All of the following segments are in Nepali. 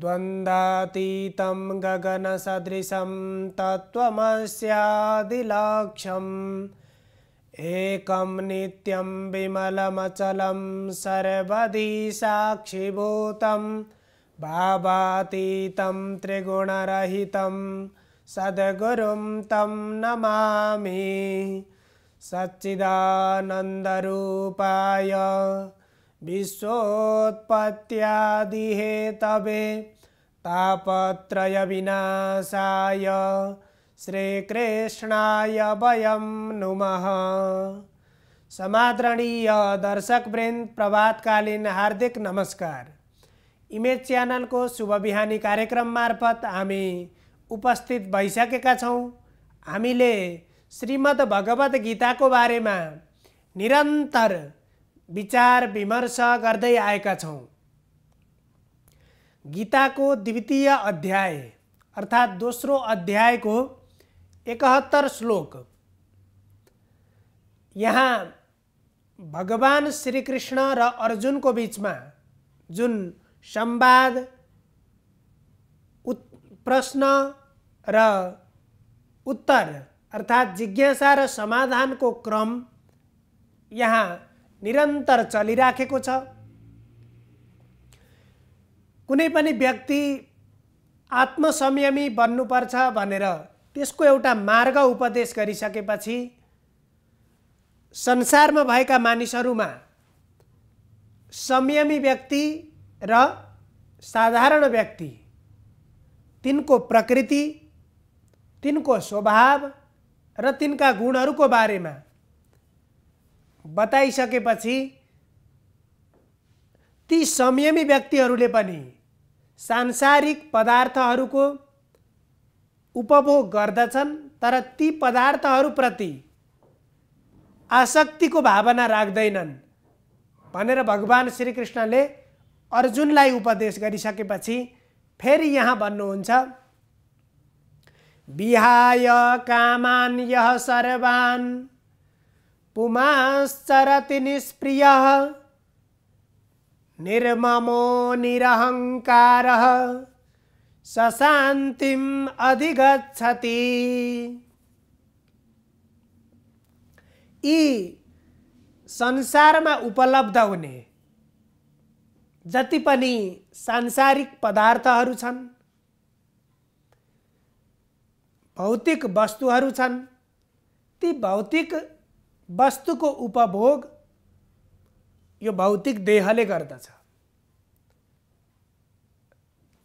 द्वन्द्वातीतं गगनसदृशं तत्त्वमस्यादिलाक्षम् एकं नित्यं विमलमचलं सर्वदि साक्षिभूतं त्रिगुणरहितं सद्गुरुं तं नमामि सच्चिदानन्दरूपाय विनासाय तापत्रयविनाशाय श्रीकृष्णाय वयं नुमः समादरणीय दर्शकवृन्द प्रभातकालीन हार्दिक नमस्कार इमेज च्यानलको शुभ बिहानी कार्यक्रम मार्फत हामी उपस्थित भइसकेका छौँ हामीले श्रीमद् भगवद् गीताको बारेमा निरन्तर विचार विमर्श गर्दै आएका छौँ गीताको द्वितीय अध्याय अर्थात् दोस्रो अध्यायको एकहत्तर श्लोक यहाँ भगवान् श्रीकृष्ण र अर्जुनको बिचमा जुन संवाद उत् प्रश्न र उत्तर अर्थात् जिज्ञासा र समाधानको क्रम यहाँ निरन्तर चलिराखेको छ कुनै पनि व्यक्ति आत्मसंयमी बन्नुपर्छ भनेर त्यसको एउटा मार्ग उपदेश गरिसकेपछि संसारमा भएका मानिसहरूमा संयमी व्यक्ति र साधारण व्यक्ति तिनको प्रकृति तिनको स्वभाव र तिनका गुणहरूको बारेमा बताइसकेपछि ती संयमी व्यक्तिहरूले पनि सांसारिक पदार्थहरूको उपभोग गर्दछन् तर ती पदार्थहरूप्रति आसक्तिको भावना राख्दैनन् भनेर भगवान् श्रीकृष्णले अर्जुनलाई उपदेश गरिसकेपछि फेरि यहाँ भन्नुहुन्छ विहाय कामान यह सर्वान् पुमाश्चरति निष्प्रियः निर्ममो निरहङ्कारः स अधिगच्छति यी संसारमा उपलब्ध हुने जति पनि सांसारिक पदार्थहरू छन् भौतिक वस्तुहरू छन् ती भौतिक वस्तु को उपभोग यो भौतिक देहले गर्दछ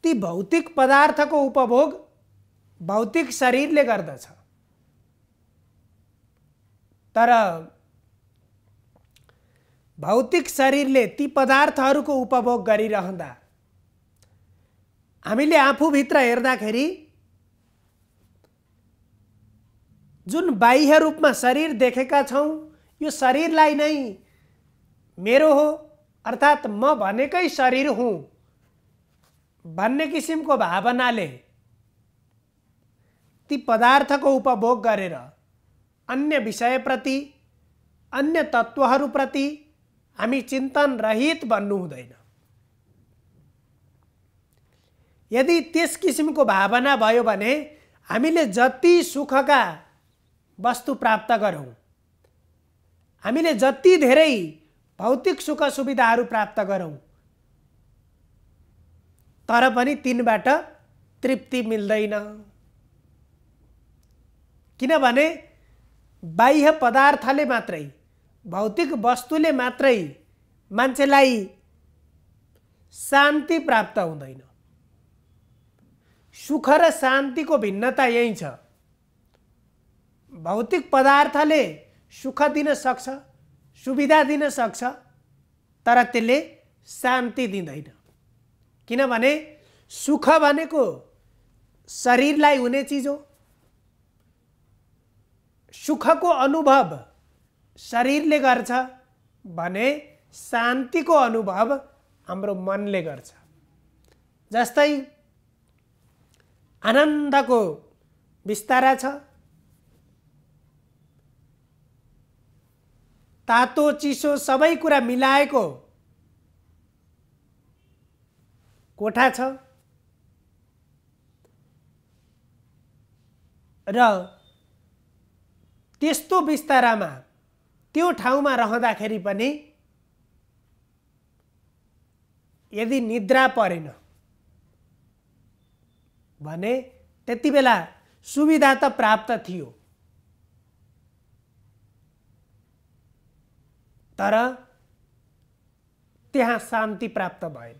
ती भौतिक पदार्थ को उपभोग भौतिक शरीरले गर्दछ तर भौतिक शरीरले ती पदार्थहरूको उपभोग गरिरहँदा हामीले आफूभित्र हेर्दाखेरि जुन बाह्य रूपमा शरीर देखेका छौँ यो शरीरलाई नै मेरो हो अर्थात् म भनेकै शरीर हुँ भन्ने किसिमको भावनाले ती पदार्थको उपभोग गरेर अन्य विषयप्रति अन्य तत्त्वहरूप्रति हामी चिन्तन रहित बन्नु हुँदैन यदि त्यस किसिमको भावना भयो भने हामीले जति सुखका वस्तु प्राप्त गरौँ हामीले जति धेरै भौतिक सुख सुविधाहरू प्राप्त गरौँ तर पनि तिनबाट तृप्ति मिल्दैन किनभने बाह्य पदार्थले मात्रै भौतिक वस्तुले मात्रै मान्छेलाई शान्ति प्राप्त हुँदैन सुख र शान्तिको भिन्नता यही छ भौतिक पदार्थले सुख दिन सक्छ सुविधा दिन सक्छ तर त्यसले शान्ति दिँदैन किनभने सुख भनेको शरीरलाई हुने चिज हो सुखको अनुभव शरीरले गर्छ भने शान्तिको अनुभव हाम्रो मनले गर्छ जस्तै आनन्दको बिस्तारा छ तातो चिसो सबै कुरा मिलाएको कोठा छ र त्यस्तो बिस्तारामा त्यो ठाउँमा रहँदाखेरि पनि यदि निद्रा परेन भने त्यति बेला सुविधा त प्राप्त थियो तर त्यहाँ शान्ति प्राप्त भएन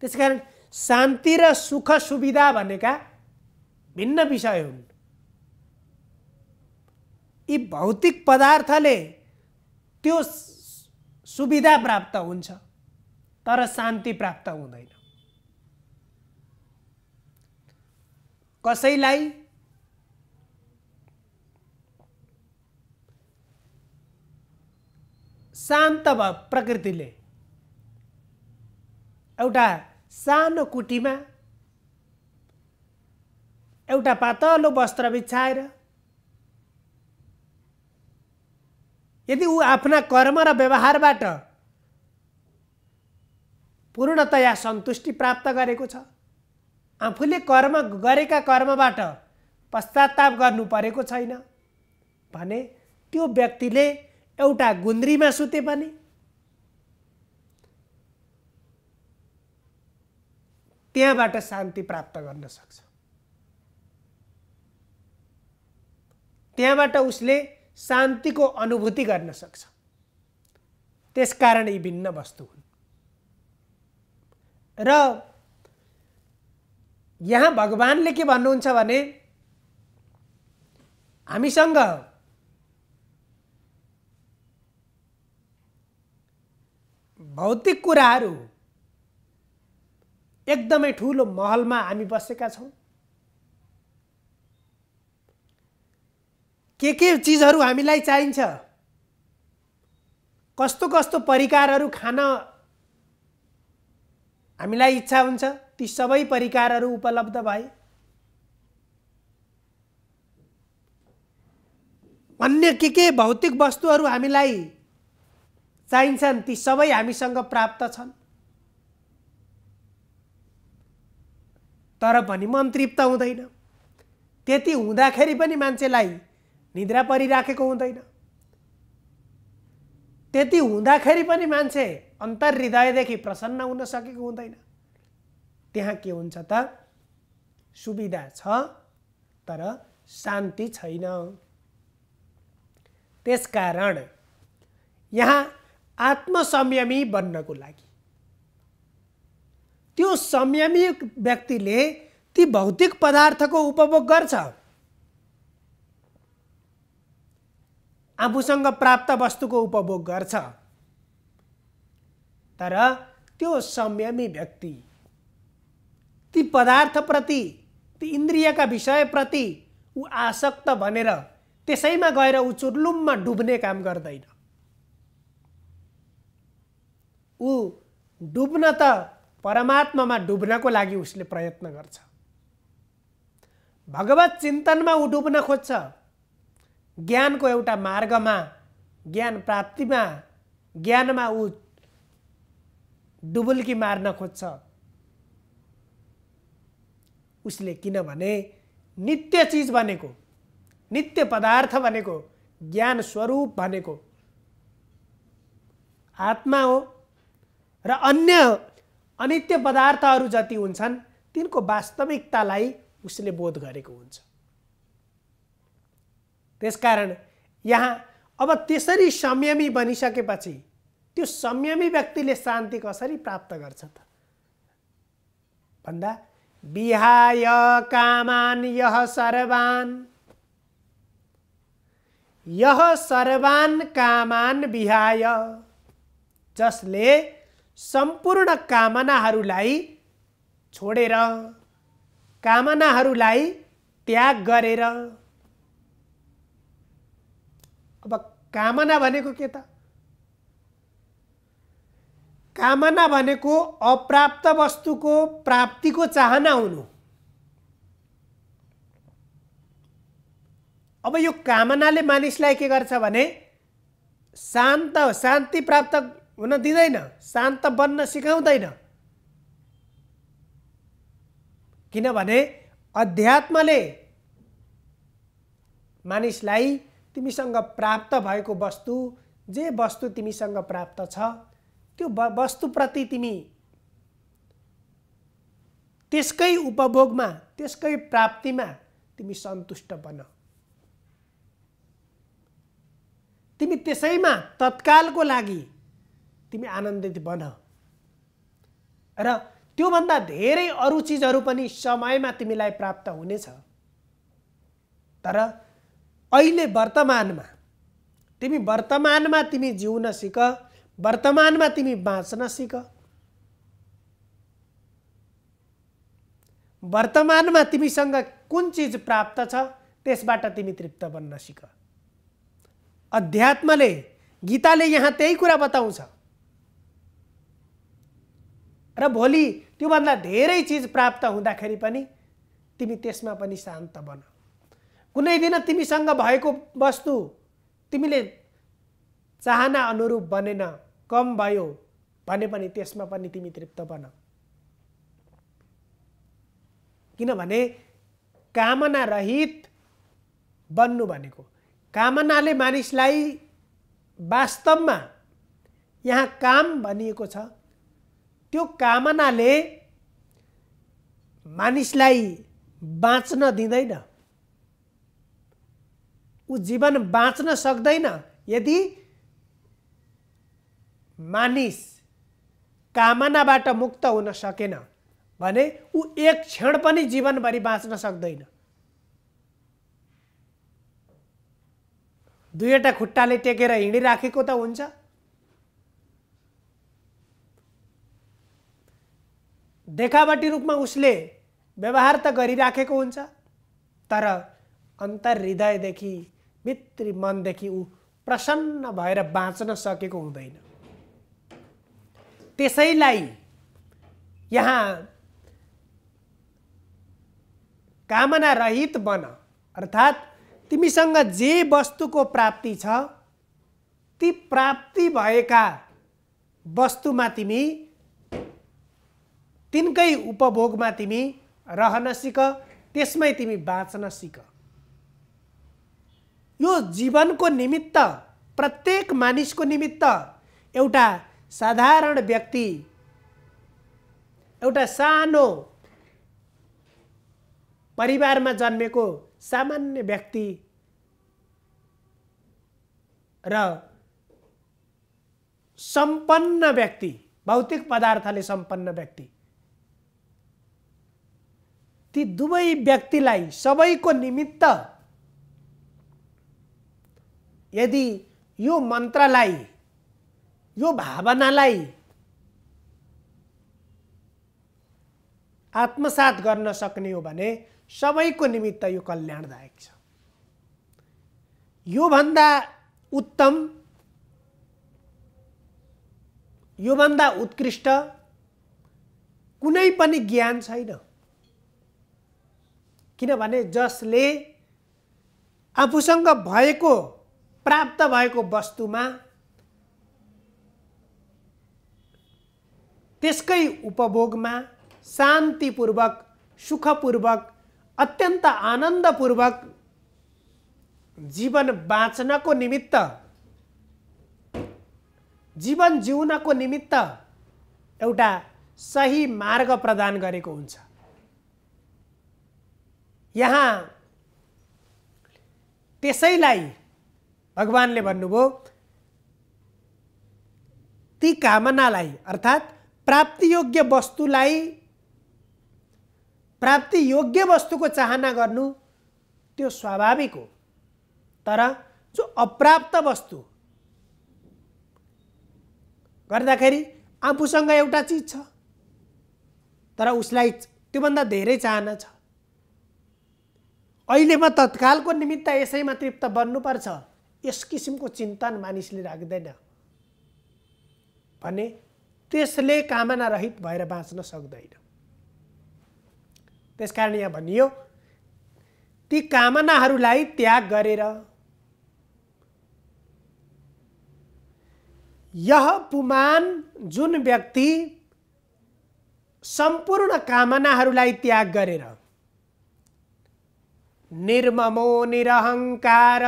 त्यसकारण शान्ति र सुख सुविधा भनेका भिन्न विषय हुन् यी भौतिक पदार्थले त्यो सुविधा प्राप्त हुन्छ तर शान्ति प्राप्त हुँदैन कसैलाई शान्त भयो प्रकृतिले एउटा सानो कुटीमा एउटा पातलो वस्त्र बिछाएर यदि ऊ आफ्ना कर्म र व्यवहारबाट पूर्णतया सन्तुष्टि प्राप्त गरेको छ आफूले कर्म गरेका कर्मबाट पश्चाताप गर्नु परेको छैन भने त्यो व्यक्तिले एउटा गुन्द्रीमा सुते पनि त्यहाँबाट शान्ति प्राप्त गर्न सक्छ त्यहाँबाट उसले शान्तिको अनुभूति गर्न सक्छ त्यसकारण यी भिन्न वस्तु हुन् र यहाँ भगवान्ले के भन्नुहुन्छ भने हामीसँग भौतिक कुराहरू एकदमै ठुलो महलमा हामी बसेका छौँ के के चिजहरू हामीलाई चाहिन्छ कस्तो कस्तो परिकारहरू खान हामीलाई इच्छा हुन्छ ती सबै परिकारहरू उपलब्ध भए अन्य के के भौतिक वस्तुहरू हामीलाई चाहिन्छन् ती सबै हामीसँग प्राप्त छन् तर पनि मन तृप्त हुँदैन त्यति हुँदाखेरि पनि मान्छेलाई निद्रा परिराखेको हुँदैन त्यति हुँदाखेरि पनि मान्छे अन्तर हृदयदेखि प्रसन्न हुन सकेको हुँदैन त्यहाँ के हुन्छ त सुविधा छ तर शान्ति छैन त्यसकारण यहाँ आत्मसंयमी बन्नको लागि त्यो संयमी व्यक्तिले ती भौतिक पदार्थको उपभोग गर्छ आफूसँग प्राप्त वस्तुको उपभोग गर्छ तर त्यो संयमी व्यक्ति ती पदार्थप्रति ती इन्द्रियका विषयप्रति ऊ आसक्त भनेर त्यसैमा गएर ऊ चुर्लुममा डुब्ने काम गर्दैन ऊ डुब्न त परमात्मामा डुब्नको लागि उसले प्रयत्न गर्छ भगवत चिन्तनमा ऊ डुब्न खोज्छ ज्ञानको एउटा मार्गमा ज्ञान प्राप्तिमा ज्ञानमा ऊ डुबुल्की मार्न खोज्छ उसले किनभने नित्य चिज भनेको नित्य पदार्थ भनेको ज्ञान स्वरूप भनेको आत्मा हो र अन्य अनित्य पदार्थहरू जति हुन्छन् तिनको वास्तविकतालाई उसले बोध गरेको हुन्छ त्यसकारण यहाँ अब त्यसरी संयमी बनिसकेपछि त्यो संयमी व्यक्तिले शान्ति कसरी प्राप्त गर्छ त भन्दा बिहाय कामान यह सर्वान यह सर्वान कामान बिहाय जसले सम्पूर्ण कामनाहरूलाई छोडेर कामनाहरूलाई त्याग गरेर अब कामना भनेको के त कामना भनेको अप्राप्त वस्तुको प्राप्तिको चाहना हुनु अब यो कामनाले मानिसलाई के गर्छ भने शान्त शान्ति प्राप्त हुन दिँदैन शान्त बन्न सिकाउँदैन किनभने अध्यात्मले मानिसलाई तिमीसँग प्राप्त भएको वस्तु जे वस्तु तिमीसँग प्राप्त छ त्यो वस्तुप्रति तिमी त्यसकै उपभोगमा त्यसकै प्राप्तिमा तिमी सन्तुष्ट बन तिमी त्यसैमा तत्कालको लागि तिमी आनन्दित बन र त्योभन्दा धेरै अरू चिजहरू पनि समयमा तिमीलाई प्राप्त हुनेछ तर अहिले वर्तमानमा तिमी वर्तमानमा तिमी जिउन सिक वर्तमानमा तिमी बाँच्न सिक वर्तमानमा तिमीसँग कुन चिज प्राप्त छ त्यसबाट तिमी तृप्त बन्न सिक अध्यात्मले गीताले यहाँ त्यही कुरा बताउँछ र भोलि त्योभन्दा धेरै चिज प्राप्त हुँदाखेरि पनि तिमी त्यसमा पनि शान्त बन कुनै दिन तिमीसँग भएको वस्तु तिमीले चाहना अनुरूप बनेन कम भयो भने पनि त्यसमा पनि तिमी तृप्त बन किनभने कामना रहित बन्नु भनेको कामनाले मानिसलाई वास्तवमा यहाँ काम भनिएको छ त्यो कामनाले मानिसलाई बाँच्न दिँदैन ऊ जीवन बाँच्न सक्दैन यदि मानिस कामनाबाट मुक्त हुन सकेन भने ऊ एक क्षण पनि जीवनभरि बाँच्न सक्दैन दुईवटा खुट्टाले टेकेर हिँडिराखेको त हुन्छ देखावटी रूपमा उसले व्यवहार त गरिराखेको हुन्छ तर अन्तर्हृदयदेखि भित्री मनदेखि ऊ प्रसन्न भएर बाँच्न सकेको हुँदैन त्यसैलाई यहाँ कामना रहित बन अर्थात् तिमीसँग जे वस्तुको प्राप्ति छ ती प्राप्ति भएका वस्तुमा तिमी तिनकै उपभोगमा तिमी रहन सिक त्यसमै तिमी बाँच्न सिक यो जीवनको निमित्त प्रत्येक मानिसको निमित्त एउटा साधारण व्यक्ति एउटा सानो परिवारमा जन्मेको सामान्य व्यक्ति र सम्पन्न व्यक्ति भौतिक पदार्थले सम्पन्न व्यक्ति ती दुवै व्यक्तिलाई सबैको निमित्त यदि यो मन्त्रलाई यो भावनालाई आत्मसात गर्न सक्ने हो भने सबैको निमित्त यो कल्याणदायक छ योभन्दा उत्तम योभन्दा उत्कृष्ट कुनै पनि ज्ञान छैन किनभने जसले आफूसँग भएको प्राप्त भएको वस्तुमा त्यसकै उपभोगमा शान्तिपूर्वक सुखपूर्वक अत्यन्त आनन्दपूर्वक जीवन बाँच्नको निमित्त जीवन जिउनको निमित्त एउटा सही मार्ग प्रदान गरेको हुन्छ यहाँ त्यसैलाई भगवान्ले भन्नुभयो ती कामनालाई अर्थात् प्राप्तियोग्य वस्तुलाई प्राप्ति योग्य वस्तुको चाहना गर्नु त्यो स्वाभाविक हो तर जो अप्राप्त वस्तु गर्दाखेरि आफूसँग एउटा चिज छ तर उसलाई त्योभन्दा धेरै चाहना छ अहिलेमा तत्कालको निमित्त यसैमा तृप्त बन्नुपर्छ यस किसिमको चिन्तन मानिसले राख्दैन भने त्यसले कामना रहित भएर बाँच्न सक्दैन त्यसकारण यहाँ भनियो ती कामनाहरूलाई त्याग गरेर यह पुमान जुन व्यक्ति सम्पूर्ण कामनाहरूलाई त्याग गरेर निर्ममो निरहङ्कार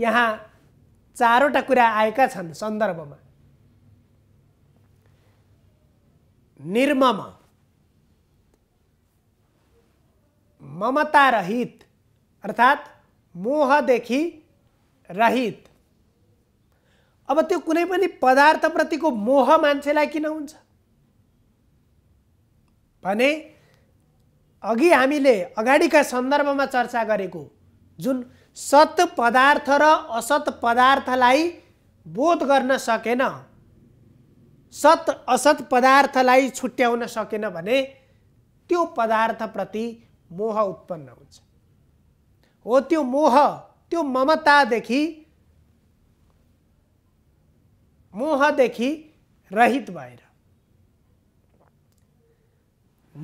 यहाँ चारवटा कुरा आएका छन् सन्दर्भमा निर्मम ममता रहित अर्थात् मोहदेखि रहित अब त्यो कुनै पनि पदार्थप्रतिको मोह मान्छेलाई किन हुन्छ भने अघि हामीले अगाडिका सन्दर्भमा चर्चा गरेको जुन सत पदार्थ र असत पदार्थलाई बोध गर्न सकेन सत असत पदार्थलाई छुट्याउन सकेन भने त्यो पदार्थप्रति मोह उत्पन्न हुन्छ हो त्यो मोह त्यो ममतादेखि मोहदेखि रहित भएर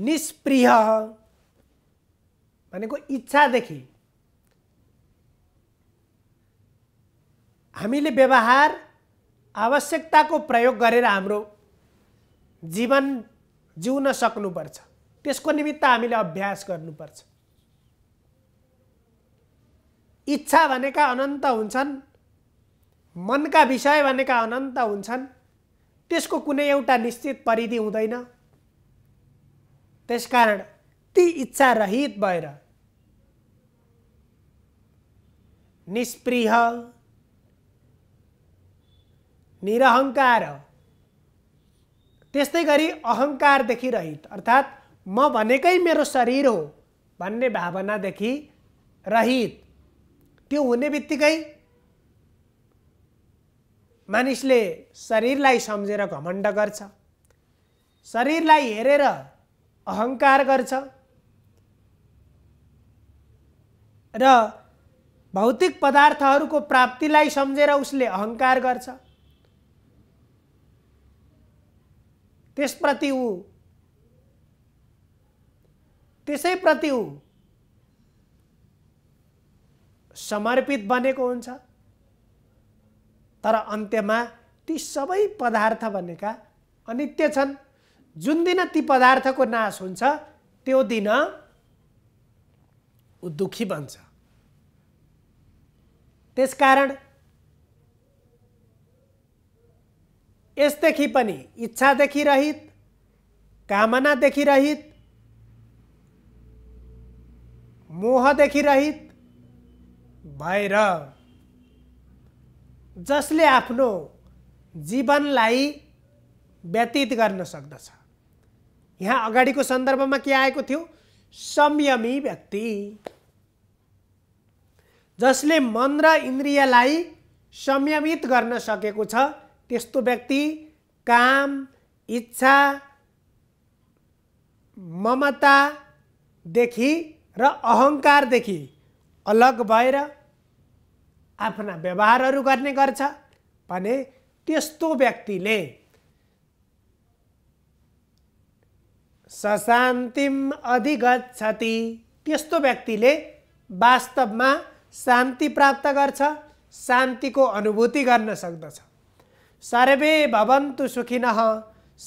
निष्प्रिय भनेको इच्छादेखि हामीले व्यवहार आवश्यकताको प्रयोग गरेर हाम्रो जीवन जिउन सक्नुपर्छ त्यसको निमित्त हामीले अभ्यास गर्नुपर्छ इच्छा भनेका अनन्त हुन्छन् मनका विषय भनेका अनन्त हुन्छन् त्यसको कुनै एउटा निश्चित परिधि हुँदैन त्यसकारण शक्ति इच्छा रहित भएर निष्प्रिय निरहङ्कार त्यस्तै गरी अहङ्कारदेखि रहित अर्थात् म भनेकै मेरो शरीर हो भन्ने भावनादेखि रहित त्यो हुने बित्तिकै मानिसले शरीरलाई सम्झेर घमण्ड गर्छ शरीरलाई हेरेर अहङ्कार गर्छ र भौतिक पदार्थहरूको प्राप्तिलाई सम्झेर उसले अहङ्कार गर्छ त्यसप्रति ऊ त्यसैप्रति ऊ समर्पित बनेको हुन्छ तर अन्त्यमा ती सबै पदार्थ भनेका अनित्य छन् जुन दिन ती पदार्थको नाश हुन्छ त्यो दिन ऊ दुखी बन्छ त्यसकारण यसदेखि पनि इच्छादेखि रहित कामनादेखि रहित मोहदेखि रहित भएर जसले आफ्नो जीवनलाई व्यतीत गर्न सक्दछ यहाँ अगाडिको सन्दर्भमा के आएको थियो संयमी व्यक्ति जसले मन र इन्द्रियलाई संयमित गर्न सकेको छ त्यस्तो व्यक्ति काम इच्छा ममतादेखि र अहङ्कारदेखि अलग भएर आफ्ना व्यवहारहरू गर्ने गर्छ भने त्यस्तो व्यक्तिले सशान्तिम अधिगच्छति त्यस्तो व्यक्तिले वास्तवमा शान्ति प्राप्त गर्छ शान्तिको अनुभूति गर्न सक्दछ सर्वे भवन्तु सुखिनः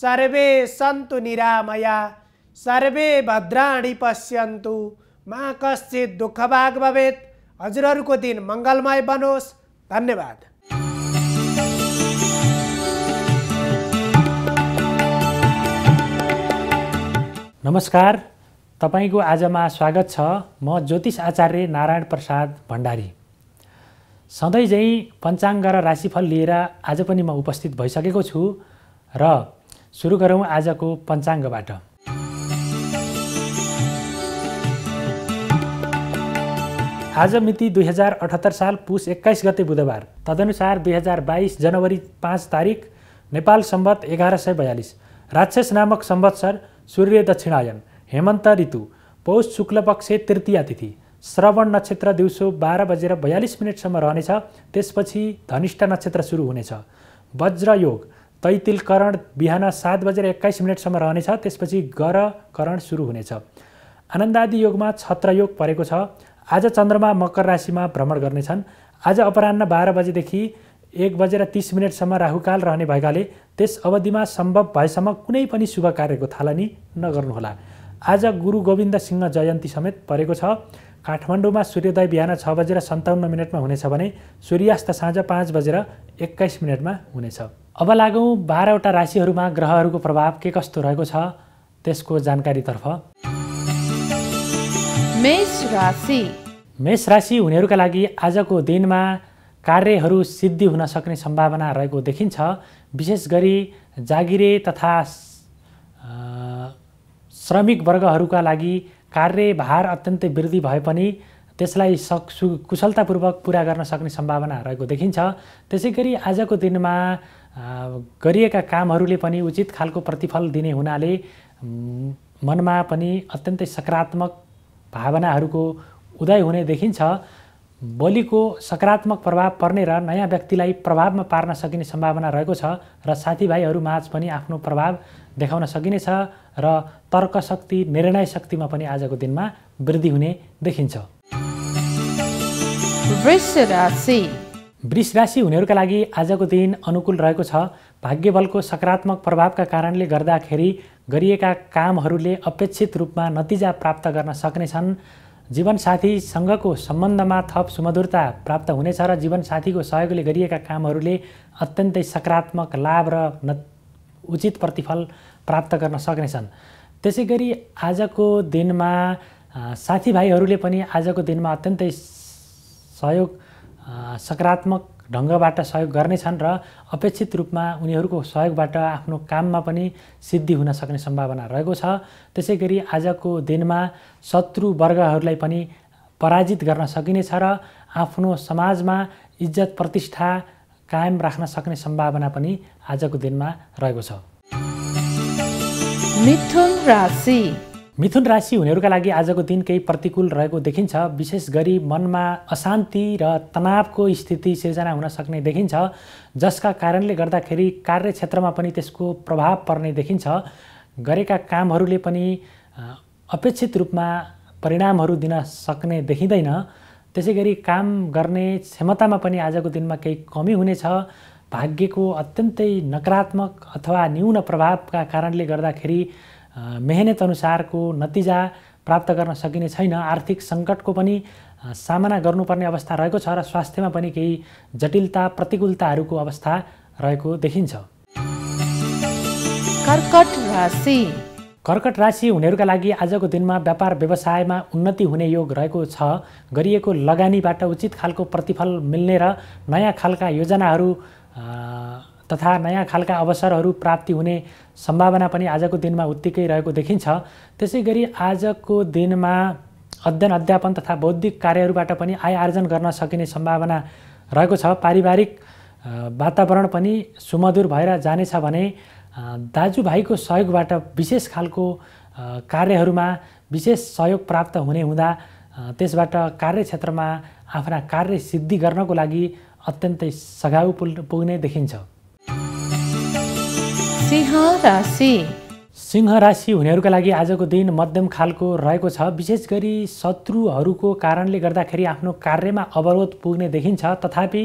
सर्वे सन्तु निरामया सर्वे भद्राणी पश्यन्तु मा कश्चित दुःखभाग भवेत् हजुरहरूको दिन मङ्गलमय बनोस् धन्यवाद नमस्कार तपाईँको आजमा स्वागत छ म ज्योतिष आचार्य नारायण प्रसाद भण्डारी सधैँ झै पञ्चाङ्ग र राशिफल लिएर आज पनि म उपस्थित भइसकेको छु र सुरु गरौँ आजको पञ्चाङ्गबाट आज मिति दुई हजार अठहत्तर साल पुस एक्काइस गते बुधबार तदनुसार दुई हजार बाइस जनवरी पाँच तारिक नेपाल सम्बत एघार सय बयालिस राक्षस नामक संवत्सर सूर्य दक्षिणायन हेमन्त ऋतु पौष शुक्लपक्ष तृतीया तिथि श्रवण नक्षत्र दिउँसो बाह्र बजेर बयालिस मिनटसम्म रहनेछ त्यसपछि धनिष्ठ नक्षत्र सुरु हुनेछ वज्रयोग तैतिलकरण बिहान सात बजेर एक्काइस मिनटसम्म रहनेछ त्यसपछि गर करण सुरु हुनेछ आनन्दादि योगमा छत्र योग परेको छ आज चन्द्रमा मकर राशिमा भ्रमण गर्नेछन् आज अपरान्न बाह्र बजेदेखि एक बजेर तिस मिनटसम्म राहुकाल रहने भएकाले त्यस अवधिमा सम्भव भएसम्म कुनै पनि शुभ कार्यको थालनी नगर्नुहोला आज गुरु गोविन्द सिंह जयन्ती समेत परेको छ काठमाडौँमा सूर्योदय बिहान छ बजेर सन्ताउन्न मिनटमा हुनेछ भने सूर्यास्त साँझ पाँच बजेर एक्काइस मिनटमा हुनेछ अब लागौँ बाह्रवटा राशिहरूमा ग्रहहरूको प्रभाव के कस्तो रहेको छ त्यसको जानकारीतर्फ मेष राशि मेष राशि हुनेहरूका लागि आजको दिनमा कार्यहरू सिद्धि हुन सक्ने सम्भावना रहेको देखिन्छ विशेष गरी जागिरे तथा श्रमिक वर्गहरूका लागि कार्यभार अत्यन्तै वृद्धि भए पनि त्यसलाई सक सु कुशलतापूर्वक पुरा गर्न सक्ने सम्भावना रहेको देखिन्छ त्यसै गरी आजको दिनमा गरिएका कामहरूले पनि उचित खालको प्रतिफल दिने हुनाले मनमा पनि अत्यन्तै सकारात्मक भावनाहरूको उदय हुने देखिन्छ बलिको सकारात्मक प्रभाव पर्ने र नयाँ व्यक्तिलाई प्रभावमा पार्न सकिने सम्भावना रहेको छ र साथीभाइहरू माझ पनि आफ्नो प्रभाव देखाउन सकिनेछ र तर्क शक्ति निर्णय शक्तिमा पनि आजको दिनमा वृद्धि हुने देखिन्छ वृष राशि हुनेहरूका लागि आजको दिन अनुकूल रहेको छ भाग्यबलको सकारात्मक प्रभावका कारणले गर्दाखेरि गरिएका कामहरूले अपेक्षित रूपमा नतिजा प्राप्त गर्न सक्नेछन् जीवनसाथीसँगको सम्बन्धमा थप सुमधुरता प्राप्त हुनेछ र जीवनसाथीको सहयोगले गरिएका कामहरूले अत्यन्तै सकारात्मक लाभ र न उचित प्रतिफल प्राप्त गर्न सक्नेछन् त्यसै गरी आजको दिनमा साथीभाइहरूले पनि आजको दिनमा अत्यन्तै सहयोग सकारात्मक ढङ्गबाट सहयोग गर्नेछन् र अपेक्षित रूपमा उनीहरूको सहयोगबाट आफ्नो काममा पनि सिद्धि हुन सक्ने सम्भावना रहेको छ त्यसै गरी आजको दिनमा शत्रु वर्गहरूलाई पनि पराजित गर्न सकिनेछ र आफ्नो समाजमा इज्जत प्रतिष्ठा कायम राख्न सक्ने सम्भावना पनि आजको दिनमा रहेको छ मिथुन राशि मिथुन राशि हुनेहरूका लागि आजको दिन केही प्रतिकूल रहेको देखिन्छ विशेष गरी मनमा अशान्ति र तनावको स्थिति सिर्जना हुन सक्ने देखिन्छ जसका कारणले गर्दाखेरि कार्यक्षेत्रमा पनि त्यसको प्रभाव पर्ने देखिन्छ गरेका कामहरूले पनि अपेक्षित रूपमा परिणामहरू दिन सक्ने देखिँदैन त्यसै गरी काम गर्ने क्षमतामा पनि आजको दिनमा केही कमी हुनेछ भाग्यको अत्यन्तै नकारात्मक अथवा न्यून प्रभावका कारणले गर्दाखेरि मेहनत अनुसारको नतिजा प्राप्त गर्न सकिने छैन आर्थिक सङ्कटको पनि सामना गर्नुपर्ने अवस्था रहेको छ र स्वास्थ्यमा पनि केही जटिलता प्रतिकूलताहरूको अवस्था रहेको देखिन्छ कर्कट राशि कर्कट राशि हुनेहरूका लागि आजको दिनमा व्यापार व्यवसायमा उन्नति हुने योग रहेको छ गरिएको लगानीबाट उचित खालको प्रतिफल मिल्ने र नयाँ खालका योजनाहरू तथा नयाँ खालका अवसरहरू प्राप्ति हुने सम्भावना पनि आजको दिनमा उत्तिकै रहेको देखिन्छ त्यसै गरी आजको दिनमा अध्ययन अध्यापन तथा बौद्धिक कार्यहरूबाट पनि आय आर्जन गर्न सकिने सम्भावना रहेको छ पारिवारिक वातावरण पनि सुमधुर भएर जानेछ भने दाजुभाइको सहयोगबाट विशेष खालको कार्यहरूमा विशेष सहयोग प्राप्त हुने हुँदा त्यसबाट कार्यक्षेत्रमा आफ्ना कार्य सिद्धि गर्नको लागि अत्यन्तै सघाउ पुग्ने देखिन्छ सिंह राशि सिंह राशि हुनेहरूका लागि आजको दिन मध्यम खालको रहेको छ विशेष गरी शत्रुहरूको कारणले गर्दाखेरि आफ्नो कार्यमा अवरोध पुग्ने देखिन्छ तथापि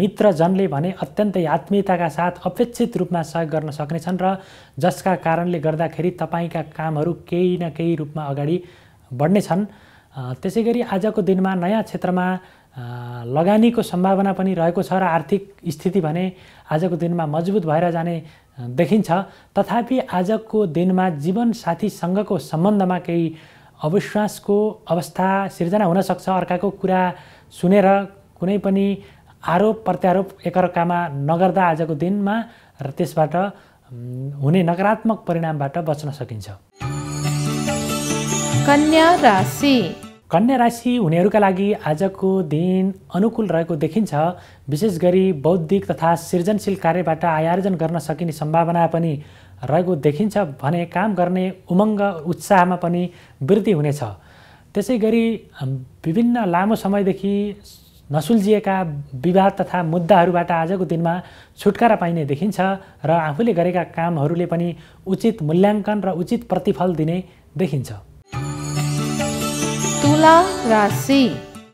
मित्रजनले भने अत्यन्तै आत्मीयताका साथ अपेक्षित रूपमा सहयोग गर्न सक्नेछन् र जसका कारणले गर्दाखेरि तपाईँका कामहरू केही न केही रूपमा अगाडि बढ्नेछन् त्यसै गरी आजको दिनमा नयाँ क्षेत्रमा लगानीको सम्भावना पनि रहेको छ र आर्थिक स्थिति भने आजको दिनमा मजबुत भएर जाने देखिन्छ तथापि आजको दिनमा जीवनसाथीसँगको सम्बन्धमा केही अविश्वासको अवस्था सिर्जना हुनसक्छ अर्काको कुरा सुनेर कुनै पनि आरोप प्रत्यारोप एकअर्कामा नगर्दा आजको दिनमा र त्यसबाट हुने नकारात्मक परिणामबाट बच्न सकिन्छ कन्या राशि कन्या राशि हुनेहरूका लागि आजको दिन अनुकूल रहेको देखिन्छ विशेष गरी बौद्धिक तथा सृजनशील कार्यबाट आयार्जन गर्न सकिने सम्भावना पनि रहेको देखिन्छ भने काम गर्ने उमङ्ग उत्साहमा पनि वृद्धि हुनेछ त्यसै गरी विभिन्न लामो समयदेखि नसुल्झिएका विवाद तथा मुद्दाहरूबाट आजको दिनमा छुटकारा पाइने देखिन्छ र आफूले गरेका कामहरूले पनि उचित मूल्याङ्कन र उचित प्रतिफल दिने देखिन्छ तुला राशि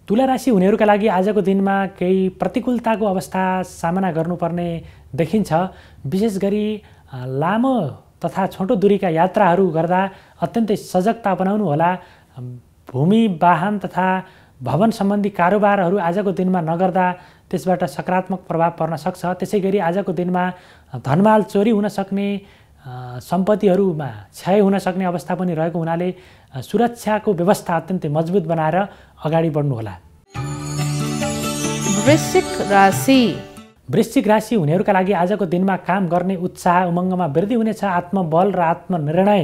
तुला राशि हुनेहरूका लागि आजको दिनमा केही प्रतिकूलताको अवस्था सामना गर्नुपर्ने देखिन्छ विशेष गरी लामो तथा छोटो दूरीका यात्राहरू गर्दा अत्यन्तै सजगता होला भूमि वाहन तथा भवन सम्बन्धी कारोबारहरू आजको दिनमा नगर्दा त्यसबाट सकारात्मक प्रभाव पर्न सक्छ त्यसै गरी आजको दिनमा धनमाल चोरी हुन सक्ने सम्पत्तिहरूमा क्षय हुन सक्ने अवस्था पनि रहेको हुनाले सुरक्षाको व्यवस्था अत्यन्तै मजबुत बनाएर अगाडि बढ्नुहोला वृश्चिक राशि वृश्चिक राशि हुनेहरूका लागि आजको दिनमा काम गर्ने उत्साह उमङ्गमा वृद्धि हुनेछ आत्मबल र आत्मनिर्णय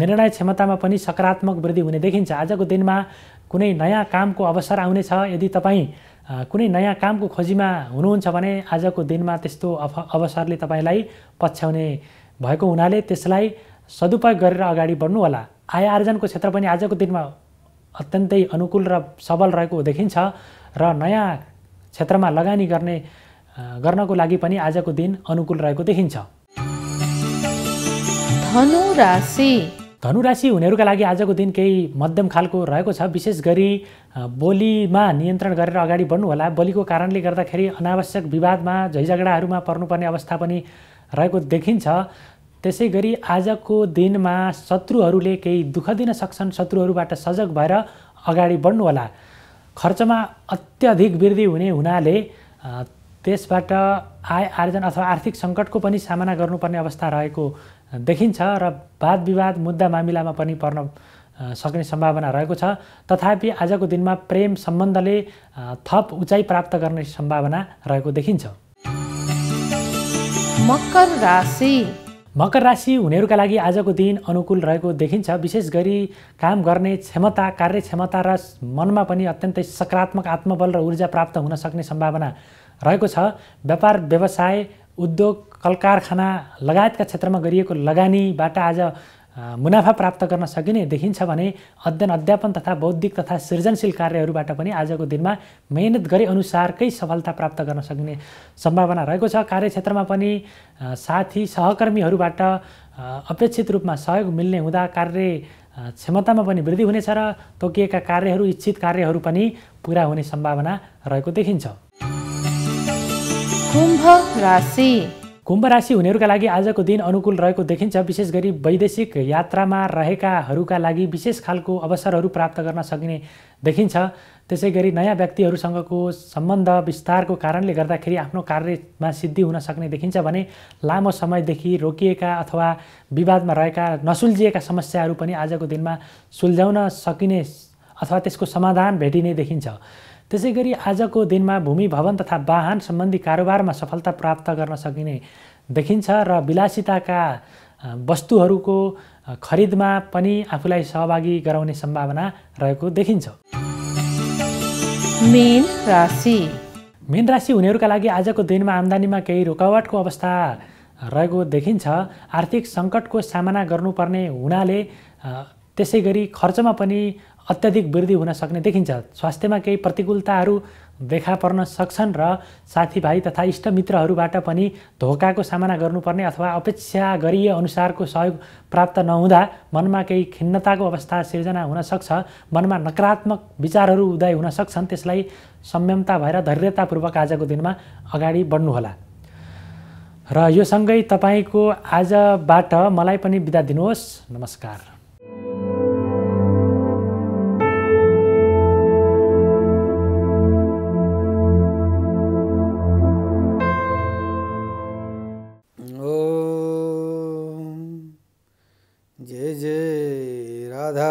निर्णय क्षमतामा पनि सकारात्मक वृद्धि हुने देखिन्छ आजको दिनमा कुनै नयाँ कामको अवसर आउनेछ यदि तपाईँ कुनै नयाँ कामको खोजीमा हुनुहुन्छ भने आजको दिनमा त्यस्तो अवसरले तपाईँलाई पछ्याउने भएको हुनाले त्यसलाई सदुपयोग गरेर अगाडि बढ्नु होला आय आर्जनको क्षेत्र पनि आजको दिनमा अत्यन्तै अनुकूल र सबल रहेको देखिन्छ र नयाँ क्षेत्रमा लगानी गर्ने गर्नको लागि पनि आजको दिन अनुकूल रहेको देखिन्छ धनु राशि धनु राशि हुनेहरूका लागि आजको दिन केही मध्यम खालको रहेको छ विशेष गरी बोलीमा नियन्त्रण गरेर अगाडि बढ्नु होला बोलीको कारणले गर्दाखेरि अनावश्यक विवादमा झैझगडाहरूमा पर्नुपर्ने अवस्था पनि रहेको देखिन्छ त्यसै गरी आजको दिनमा शत्रुहरूले केही दुःख दिन सक्छन् शत्रुहरूबाट सजग भएर अगाडि बढ्नुहोला खर्चमा अत्यधिक वृद्धि हुने हुनाले त्यसबाट आय आर्जन अथवा आर्थिक सङ्कटको पनि सामना गर्नुपर्ने अवस्था रहेको देखिन्छ र वाद विवाद मुद्दा मामिलामा पनि पर्न सक्ने सम्भावना रहेको छ तथापि आजको दिनमा प्रेम सम्बन्धले थप उचाइ प्राप्त गर्ने सम्भावना रहेको देखिन्छ मकर राशि मकर राशि हुनेहरूका लागि आजको दिन अनुकूल रहेको देखिन्छ विशेष गरी काम गर्ने क्षमता कार्यक्षमता र मनमा पनि अत्यन्तै सकारात्मक आत्मबल र ऊर्जा प्राप्त हुन सक्ने सम्भावना रहेको छ व्यापार व्यवसाय उद्योग कल कारखाना लगायतका क्षेत्रमा गरिएको लगानीबाट आज मुनाफा प्राप्त गर्न सकिने देखिन्छ भने अध्ययन अध्यापन तथा बौद्धिक तथा सृजनशील कार्यहरूबाट पनि आजको दिनमा मेहनत गरे अनुसारकै सफलता प्राप्त गर्न सकिने सम्भावना रहेको छ कार्यक्षेत्रमा पनि साथी सहकर्मीहरूबाट अपेक्षित रूपमा सहयोग मिल्ने हुँदा कार्य क्षमतामा पनि वृद्धि हुनेछ र तोकिएका कार्यहरू इच्छित कार्यहरू पनि पुरा हुने सम्भावना रहेको देखिन्छ कुम्भ राशि कुम्भ राशि हुनेहरूका लागि आजको दिन अनुकूल रहेको देखिन्छ विशेष गरी वैदेशिक यात्रामा रहेकाहरूका लागि विशेष खालको अवसरहरू प्राप्त गर्न सकिने देखिन्छ त्यसै गरी नयाँ व्यक्तिहरूसँगको सम्बन्ध विस्तारको कारणले गर्दाखेरि आफ्नो कार्यमा सिद्धि हुन सक्ने देखिन्छ भने लामो समयदेखि रोकिएका अथवा विवादमा रहेका नसुल्झिएका समस्याहरू पनि आजको दिनमा सुल्झाउन सकिने अथवा त्यसको समाधान भेटिने देखिन्छ त्यसै गरी आजको दिनमा भूमि भवन तथा वाहन सम्बन्धी कारोबारमा सफलता प्राप्त गर्न सकिने देखिन्छ र विलासिताका वस्तुहरूको खरिदमा पनि आफूलाई सहभागी गराउने सम्भावना रहेको देखिन्छ मेन राशि मेन राशि हुनेहरूका लागि आजको दिनमा आम्दानीमा केही रुकावटको अवस्था रहेको देखिन्छ आर्थिक सङ्कटको सामना गर्नुपर्ने हुनाले त्यसै गरी खर्चमा पनि अत्यधिक वृद्धि हुन सक्ने देखिन्छ स्वास्थ्यमा केही प्रतिकूलताहरू देखा पर्न सक्छन् र साथीभाइ तथा इष्टमित्रहरूबाट पनि धोकाको सामना गर्नुपर्ने अथवा अपेक्षा गरिए अनुसारको सहयोग प्राप्त नहुँदा मनमा केही खिन्नताको अवस्था सिर्जना हुनसक्छ मनमा नकारात्मक विचारहरू उदय हुन सक्छन् त्यसलाई संयमता भएर धैर्यतापूर्वक आजको दिनमा अगाडि बढ्नुहोला र यो सँगै तपाईँको आजबाट मलाई पनि बिदा दिनुहोस् नमस्कार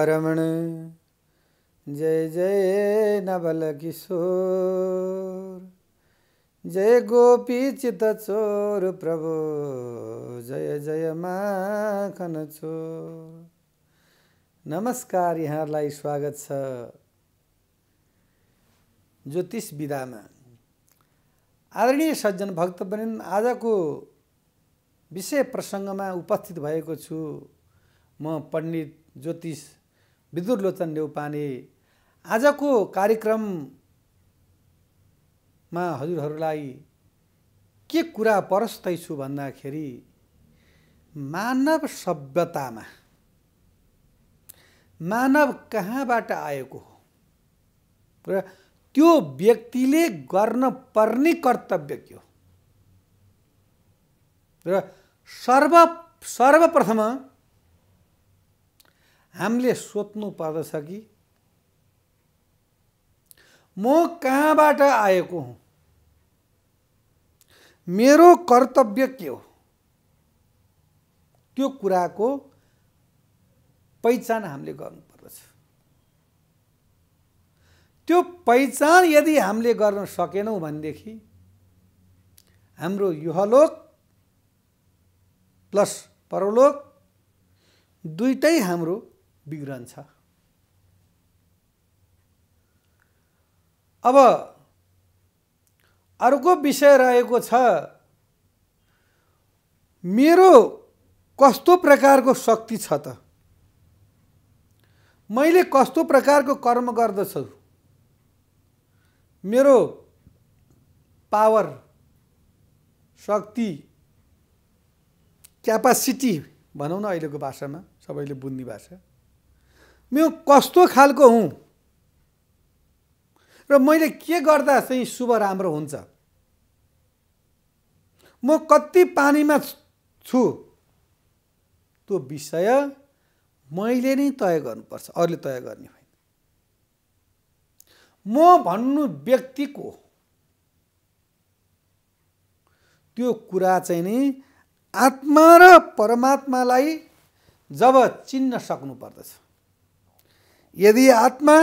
रमण जय जय नवल किशोर जय गोपी चित चोर प्रभु जय जय माखन चोर नमस्कार यहाँलाई स्वागत छ ज्योतिष विधामा आदरणीय सज्जन पनि आजको विषय प्रसङ्गमा उपस्थित भएको छु म पण्डित ज्योतिष विदुर लोचन नेउपाने आजको कार्यक्रममा हजुरहरूलाई के कुरा छु भन्दाखेरि मानव सभ्यतामा मानव कहाँबाट आएको हो र त्यो व्यक्तिले गर्न पर्ने कर्तव्य के हो र सर्व सर्वप्रथम हामीले सोध्नु पर्दछ कि म कहाँबाट आएको हुँ मेरो कर्तव्य के हो त्यो कुराको पहिचान हामीले गर्नुपर्दछ त्यो पहिचान यदि हामीले गर्न सकेनौँ भनेदेखि हाम्रो युहलोक प्लस परलोक दुइटै हाम्रो बिग्रन्छ अब अर्को विषय रहेको छ मेरो कस्तो प्रकारको शक्ति छ त मैले कस्तो प्रकारको कर्म गर्दछु मेरो पावर शक्ति क्यापासिटी भनौँ न अहिलेको भाषामा सबैले बुझ्ने भाषा म कस्तो खालको हुँ र मैले के गर्दा चाहिँ शुभ राम्रो हुन्छ म कति पानीमा छु त्यो विषय मैले नै तय गर्नुपर्छ अरूले तय गर्ने होइन म भन्नु व्यक्तिको त्यो कुरा चाहिँ नि आत्मा र परमात्मालाई जब चिन्न सक्नुपर्दछ यदि आत्मा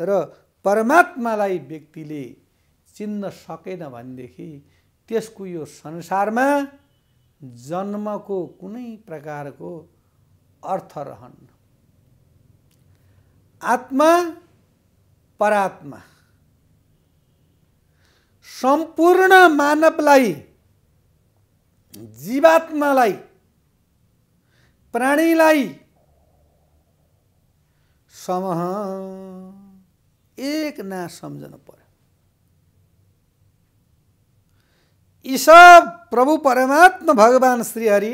र परमात्मालाई व्यक्तिले चिन्न सकेन भनेदेखि त्यसको यो संसारमा जन्मको कुनै प्रकारको अर्थ रहन्न आत्मा परात्मा सम्पूर्ण मानवलाई जीवात्मालाई प्राणीलाई समह एक ना सम्झन पर्यो सब प्रभु परमात्मा भगवान् श्रीहरि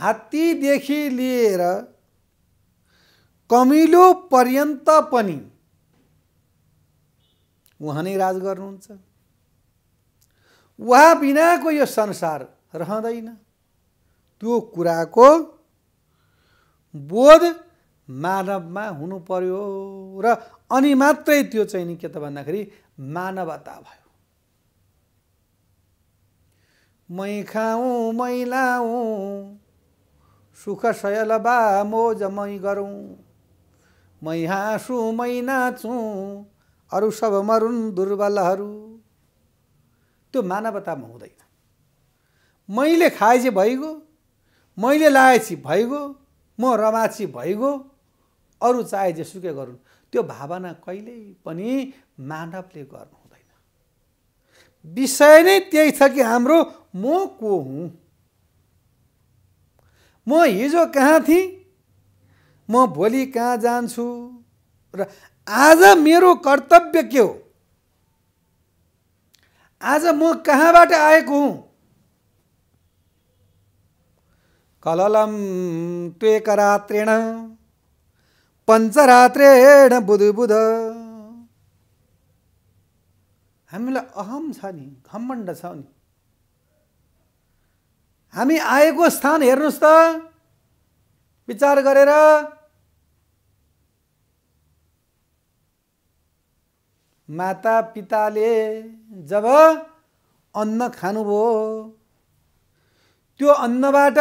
हात्तीदेखि लिएर कमिलो पर्यन्त पनि उहाँ नै राज गर्नुहुन्छ उहाँ बिनाको यो संसार रहँदैन त्यो कुराको बोध मानवमा हुनु पर्यो र अनि मात्रै त्यो चाहिँ नि के त भन्दाखेरि मानवता भयो मै खाऊ मै लाऊ सुख सयल बा मोज मै गरौँ मै हाँसु मै नाचु अरू सब मरुन् दुर्बलहरू त्यो मानवतामा हुँदैन मैले खाएपछि भइगयो मैले लाएपछि भइगयो म रमाची भइगयो अरू चाहे जेसुकै गरौँ त्यो भावना कहिल्यै पनि मानवले गर्नु हुँदैन विषय नै त्यही छ कि हाम्रो म को हुँ म हिजो कहाँ थिएँ म भोलि कहाँ जान्छु र आज मेरो कर्तव्य के हो आज म कहाँबाट आएको हुँ कललं त्वेकरात्रेण पञ्चरात्रेण बुध हामीलाई अहम छ नि घमण्ड छ नि हामी आएको स्थान हेर्नुहोस् त विचार गरेर माता पिताले जब अन्न खानुभयो त्यो अन्नबाट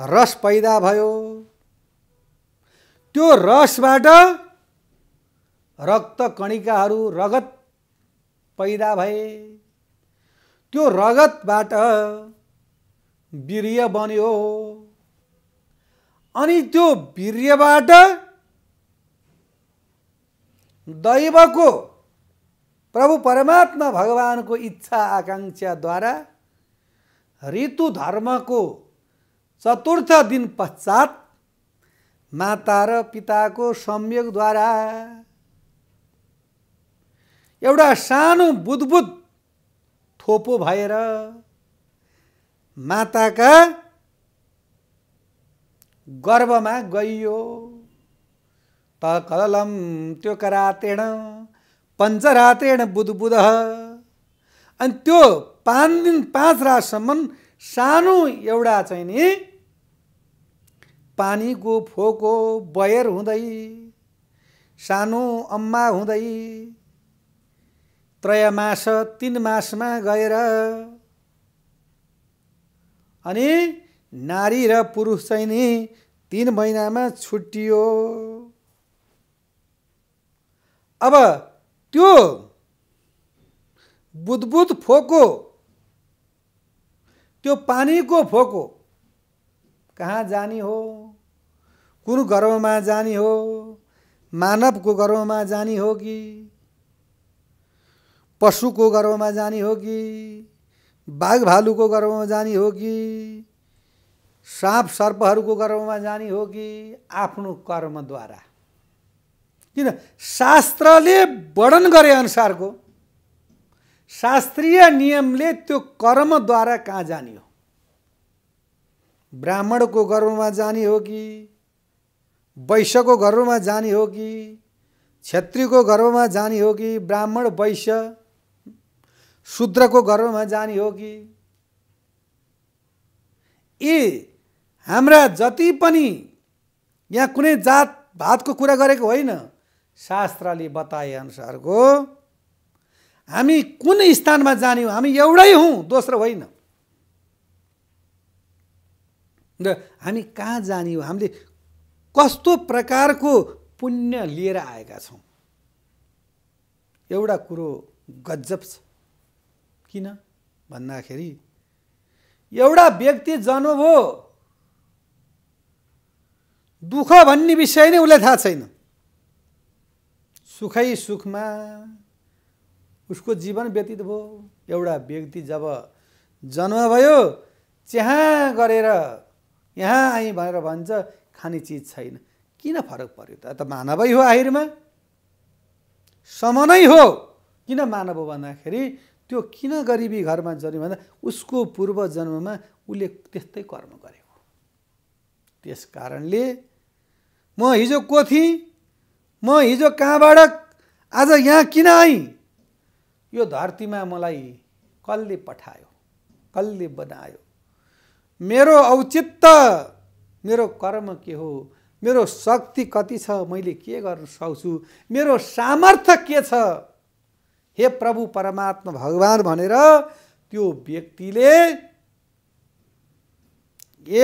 रस पैदा भयो त्यो रसबाट रक्त कणिकाहरू रगत पैदा भए त्यो रगतबाट वीर्य बन्यो अनि त्यो वीर्यबाट दैवको प्रभु परमात्मा भगवानको इच्छा आकाङ्क्षाद्वारा ऋतु धर्मको चतुर्थ दिन पश्चात माता र पिताको संयोगद्वारा एउटा सानो बुदबुद थोपो भएर माताका गर्वमा गइयो त कलम त्यो करातेण पञ्चरातेण बुधबुध अनि त्यो पाँच दिन पाँच रातसम्म सानो एउटा चाहिँ नि पानीको फोको बयर हुँदै सानो अम्मा हुँदै त्रयमास तिन मासमा गएर अनि नारी र पुरुष चाहिँ नि तिन महिनामा छुट्टियो अब त्यो बुदबुद फोको त्यो पानीको फोको कहाँ जाने हो कुन गर्वमा जाने हो मानवको गर्वमा जाने हो कि पशुको गर्वमा जाने हो कि बाघ भालुको गर्वमा जाने हो कि साँप सर्पहरूको गर्वमा जाने हो कि आफ्नो कर्मद्वारा किन शास्त्रले वर्णन गरे अनुसारको शास्त्रीय नियमले त्यो कर्मद्वारा कहाँ जाने हो ब्राह्मणको गर्वमा जाने हो कि वैश्यको गर्वमा जाने हो कि क्षेत्रीको गर्वमा जाने हो कि ब्राह्मण वैश्य शूद्रको गर्वमा जाने हो कि यी हाम्रा जति पनि यहाँ कुनै जात भातको कुरा गरेको होइन शास्त्रले बताए अनुसारको हामी कुन स्थानमा जाने हो हामी एउटै हौँ दोस्रो होइन र हामी कहाँ जाने हो हामीले कस्तो प्रकारको पुण्य लिएर आएका छौँ एउटा कुरो गजब छ किन भन्दाखेरि एउटा व्यक्ति जन्म भयो दुःख भन्ने विषय नै उसलाई थाहा छैन सुखै सुखमा उसको जीवन व्यतीत भयो एउटा व्यक्ति जब जन्म भयो त्यहाँ गरेर यहाँ आएँ भनेर भन्छ खाने चिज छैन किन फरक पर्यो त त मानवै हो आहिरमा समानै हो किन मानव हो भन्दाखेरि त्यो किन गरिबी घरमा जन्यो भन्दा उसको पूर्व जन्ममा उसले त्यस्तै कर्म गरेको त्यस कारणले म हिजो को थिएँ म हिजो कहाँबाट आज यहाँ किन आएँ यो धरतीमा मलाई कसले पठायो कसले बनायो मेरो औचित्य मेरो कर्म के हो मेरो शक्ति कति छ मैले के गर्न सक्छु मेरो सामर्थ्य के छ हे प्रभु परमात्मा भगवान् भनेर त्यो व्यक्तिले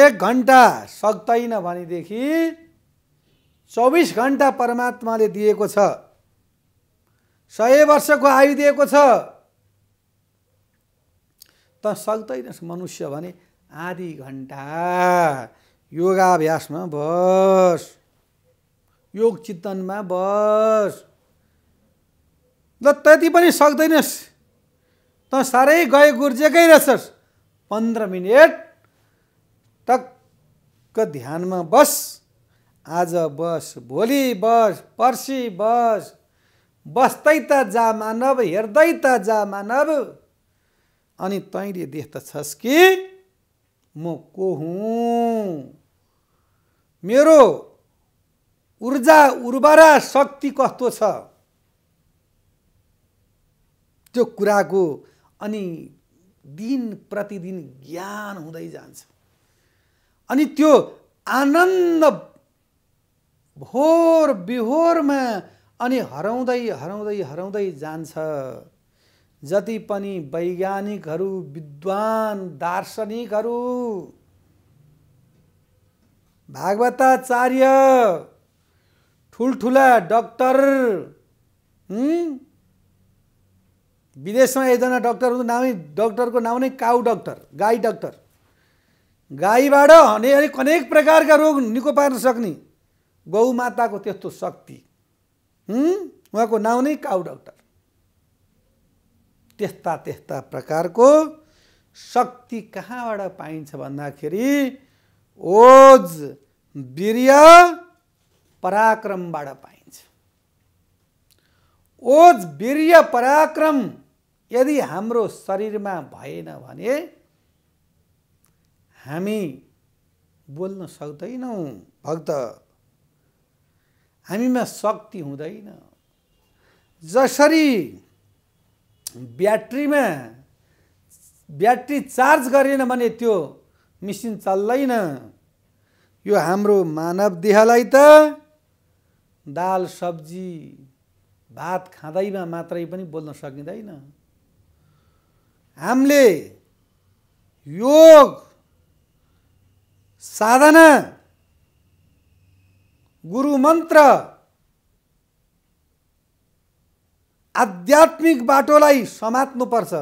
एक घन्टा सक्दैन भनेदेखि चौबिस घन्टा परमात्माले दिएको छ सय वर्षको आयु दिएको छ त सक्दैन मनुष्य भने आधी घन्टा योगाभ्यासमा बस योग चिन्तनमा बस ल त्यति पनि सक्दैनस् त साह्रै गए गुर्जेकै रहेछस् पन्ध्र मिनट टक्क ध्यानमा बस आज बस भोलि बस पर्सि बस बस्दै त जा मानव हेर्दै त जा मानव अनि तैँले देख्दछस् कि म को हुँ मेरो ऊर्जा उर्वरा शक्ति कस्तो छ त्यो कुराको अनि दिन प्रतिदिन ज्ञान हुँदै जान्छ अनि त्यो आनन्द भोर बिहोरमा अनि हराउँदै हराउँदै हराउँदै जान्छ जति पनि वैज्ञानिकहरू विद्वान दार्शनिकहरू भागवताचार्य ठुल्ठुला डक्टर विदेशमा एकजना डक्टरको नामै डक्टरको नाम नै काउ डक्टर गाई डक्टर गाईबाट अनेक अनेक प्रकारका रोग निको पार्न सक्ने गौमाताको त्यस्तो शक्ति उहाँको नाउँ नै काउ डक्टर त्यस्ता त्यस्ता प्रकारको शक्ति कहाँबाट पाइन्छ भन्दाखेरि ओज वीर्य पराक्रमबाट पाइन्छ ओज वीर्य पराक्रम यदि हाम्रो शरीरमा भएन भने हामी बोल्न सक्दैनौँ भक्त हामीमा शक्ति हुँदैन जसरी ब्याट्रीमा ब्याट्री चार्ज गरेन भने त्यो मिसिन चल्दैन यो हाम्रो मानव देहलाई त दाल सब्जी भात खाँदैमा मात्रै पनि बोल्न सकिँदैन हामीले योग साधना गुरु मन्त्र आध्यात्मिक बाटोलाई समात्नुपर्छ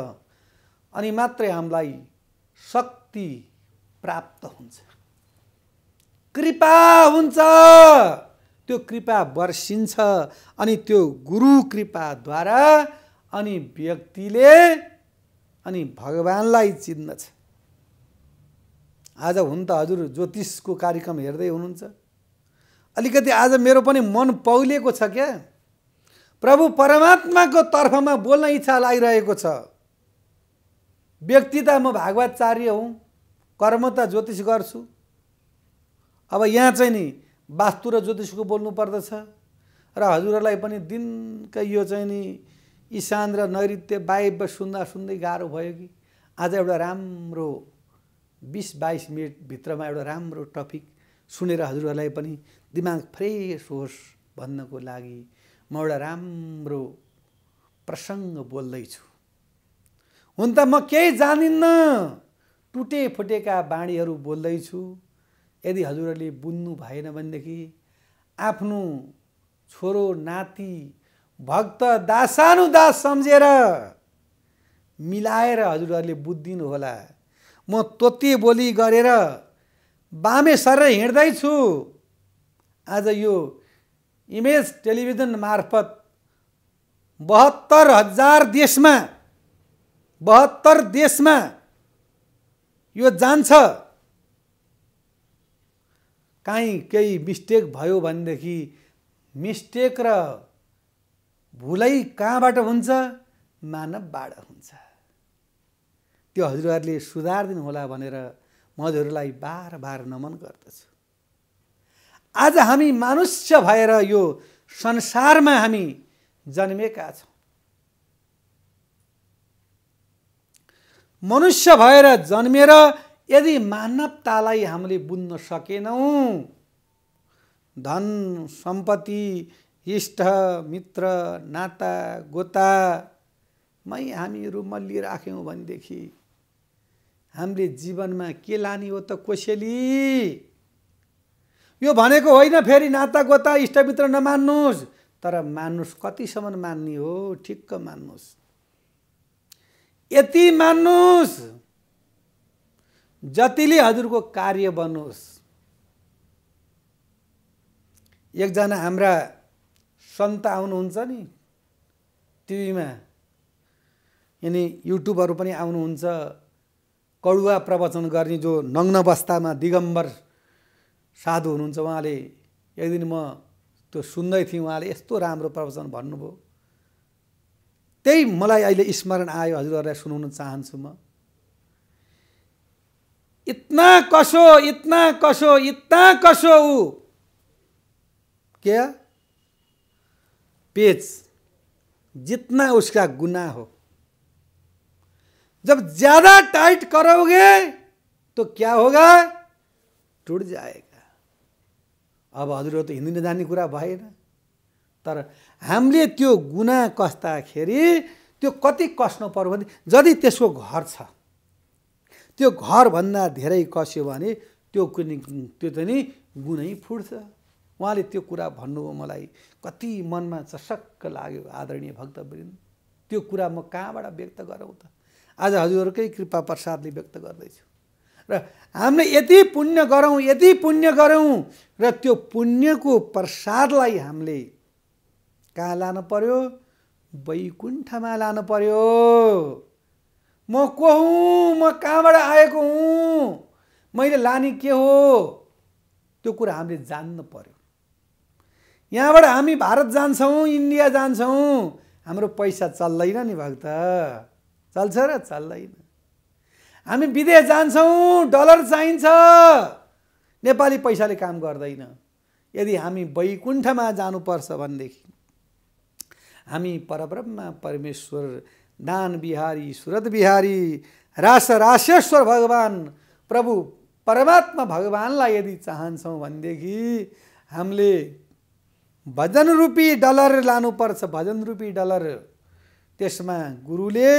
अनि मात्रै हामीलाई शक्ति प्राप्त हुन्छ कृपा हुन्छ त्यो कृपा वर्षिन्छ अनि त्यो गुरु कृपाद्वारा अनि व्यक्तिले अनि भगवान्लाई चिन्दछ आज हुन त हजुर ज्योतिषको कार्यक्रम हेर्दै हुनुहुन्छ अलिकति आज मेरो पनि मन पौलेको छ क्या प्रभु परमात्माको तर्फमा बोल्न इच्छा लागिरहेको छ व्यक्ति त म भागवाचार्य हुँ कर्म त ज्योतिष गर्छु अब यहाँ चाहिँ नि वास्तु र ज्योतिषको बोल्नु पर्दछ र हजुरहरूलाई पनि दिनकै यो चाहिँ नि इशान र नैऋत्य वायव्य सुन्दा सुन्दै गाह्रो भयो कि आज एउटा राम्रो बिस बाइस मिनटभित्रमा एउटा राम्रो टपिक सुनेर हजुरहरूलाई पनि दिमाग फ्रेस होस् भन्नको लागि म एउटा राम्रो प्रसङ्ग बोल्दैछु हुन त म केही जानिन्न टुटे फुटेका बाणीहरू बोल्दैछु यदि हजुरहरूले बुझ्नु भएन भनेदेखि आफ्नो छोरो नाति भक्त दासानुदास सम्झेर मिलाएर हजुरहरूले बुझिदिनु होला म तोते बोली गरेर बामे सर हिँड्दैछु आज यो इमेज टेलिभिजन मार्फत बहत्तर हजार देशमा बहत्तर देशमा यो जान्छ काहीँ केही मिस्टेक भयो भनेदेखि मिस्टेक र भुलै कहाँबाट हुन्छ मानवबाट हुन्छ त्यो हजुरहरूले सुधार दिनुहोला भनेर म हजुरहरूलाई बार बार नमन गर्दछु आज हामी मानुष्य भएर यो संसारमा हामी जन्मेका छौँ मनुष्य भएर जन्मेर यदि मानवतालाई हामीले बुझ्न सकेनौँ धन सम्पत्ति इष्ट मित्र नाता गोतामै रुमल्ली राख्यौँ भनेदेखि हामीले जीवनमा के लाने हो त कोसेली यो भनेको होइन फेरि नाता गोता इष्टमित्र नमान्नुहोस् तर मान्नुहोस् कतिसम्म मान्ने हो ठिक्क मान्नुहोस् यति मान्नुहोस् जतिले हजुरको कार्य बनोस् एकजना हाम्रा सन्त आउनुहुन्छ नि टिभीमा यानि युट्युबहरू पनि आउनुहुन्छ कडुवा प्रवचन गर्ने जो नग्न अवस्थामा दिगम्बर साधु हुनुहुन्छ उहाँले एक दिन म त्यो सुन्दै थिएँ उहाँले यस्तो राम्रो प्रवचन भन्नुभयो त्यही मलाई अहिले स्मरण आयो हजुरहरूलाई सुनाउन चाहन्छु म इतना कसो इतना कसो इतना कसो ऊ के पेच जितना उसका गुना हो जब ज्यादा टाइट करोगे तो क्या होगा टूट जाएगा अब हजुरहरू त हिँड्नु जाने कुरा भएन तर हामीले त्यो गुना कस्दाखेरि त्यो कति कस्नु पर्यो भने जति त्यसको घर छ त्यो घरभन्दा धेरै कस्यो भने त्यो कुनै त्यो त नि गुणै फुट्छ उहाँले त्यो कुरा भन्नुभयो मलाई कति मनमा चसक्क लाग्यो आदरणीय भक्तवृन्द त्यो कुरा म कहाँबाट व्यक्त गरौँ त आज हजुरहरूकै कृपा प्रसादले व्यक्त गर्दैछु र हामीले यति पुण्य गरौँ यति पुण्य गरौँ र त्यो पुण्यको प्रसादलाई हामीले कहाँ लानु पर्यो वैकुण्ठमा लानु पर्यो म को हुँ म कहाँबाट आएको हुँ मैले लाने के हो त्यो कुरा हामीले जान्नु पर्यो यहाँबाट हामी भारत जान्छौँ इन्डिया जान्छौँ हाम्रो पैसा चल्दैन नि भक्त चल्छ र चल्दैन हामी विदेश जान्छौँ डलर चाहिन्छ नेपाली पैसाले काम गर्दैन यदि हामी वैकुण्ठमा जानुपर्छ भनेदेखि हामी परब्रह्म परमेश्वर दान बिहारी सुरत बिहारी रास रासेश्वर भगवान प्रभु परमात्मा भगवान्लाई यदि चाहन्छौँ भनेदेखि हामीले भजन रूपी डलर लानुपर्छ भजन रूपी डलर त्यसमा गुरुले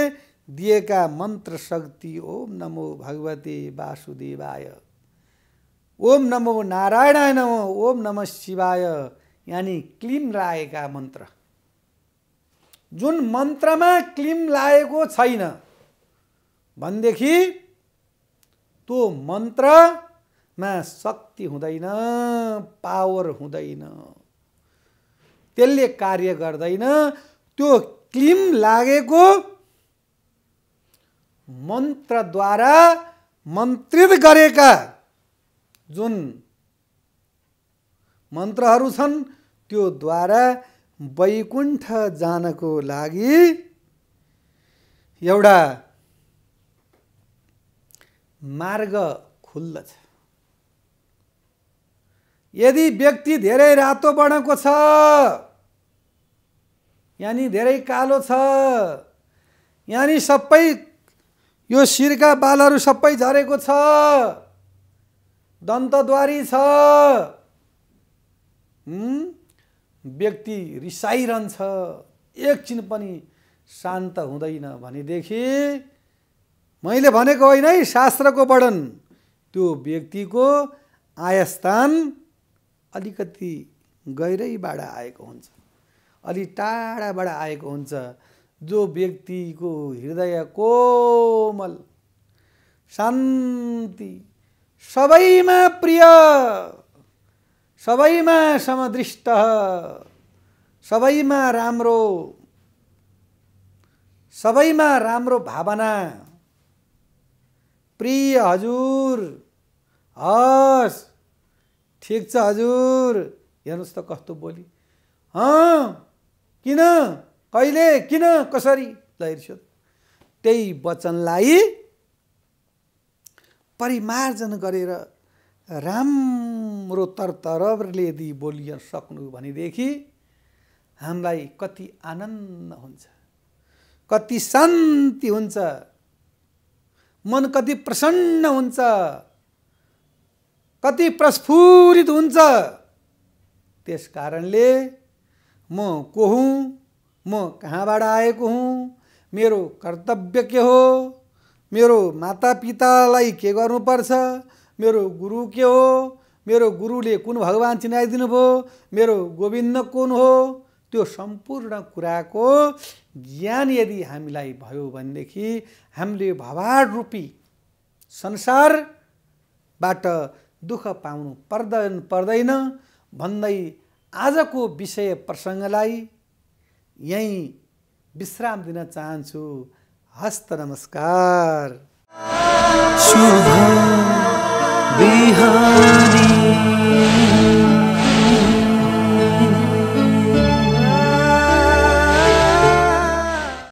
दिएका मन्त्र शक्ति ओम नमो भगवते वासुदेवाय ओम नमो नारायणाय नमो ओम नम शिवाय यानि क्लिम लागेका मन्त्र जुन मन्त्रमा क्लिम लागेको छैन भनेदेखि त्यो मन्त्रमा शक्ति हुँदैन पावर हुँदैन त्यसले कार्य गर्दैन त्यो क्लिम लागेको मन्त्रद्वारा मन्त्रित गरेका जुन मन्त्रहरू छन् त्योद्वारा वैकुण्ठ जानको लागि एउटा मार्ग खुल्दछ यदि व्यक्ति धेरै रातो बढेको छ यानि धेरै कालो छ यानि सबै यो शिरका बालहरू सबै झरेको छ दन्तद्वारी छ व्यक्ति रिसाइरहन्छ एकछिन पनि शान्त हुँदैन भनेदेखि मैले भनेको होइन है शास्त्रको वर्णन त्यो व्यक्तिको आयस्थान अलिकति गहिरैबाट आएको हुन्छ अलि टाढाबाट आएको हुन्छ जो व्यक्तिको हृदय कोमल शान्ति सबैमा प्रिय सबैमा समदृष्ट सबैमा राम्रो सबैमा राम्रो भावना प्रिय हजुर हस् ठिक छ हजुर हेर्नुहोस् त कस्तो बोली हँ किन कहिले किन कसरी ल त्यही वचनलाई परिमार्जन गरेर राम्रो तरतरले यदि बोलिन सक्नु भनेदेखि हामीलाई कति आनन्द हुन्छ कति शान्ति हुन्छ मन कति प्रसन्न हुन्छ कति प्रस्फुरित हुन्छ त्यस कारणले म को म कहाँबाट आएको हुँ मेरो कर्तव्य के हो मेरो मातापितालाई के गर्नुपर्छ मेरो गुरु के हो मेरो गुरुले कुन भगवान् चिनाइदिनु भयो मेरो गोविन्द कुन हो त्यो सम्पूर्ण कुराको ज्ञान यदि हामीलाई भयो भनेदेखि हामीले भवार रूपी संसारबाट दुःख पाउनु पर्दैन पर्दैन भन्दै आजको विषय प्रसङ्गलाई यहीँ विश्राम दिन चाहन्छु हस्त नमस्कार बिहानी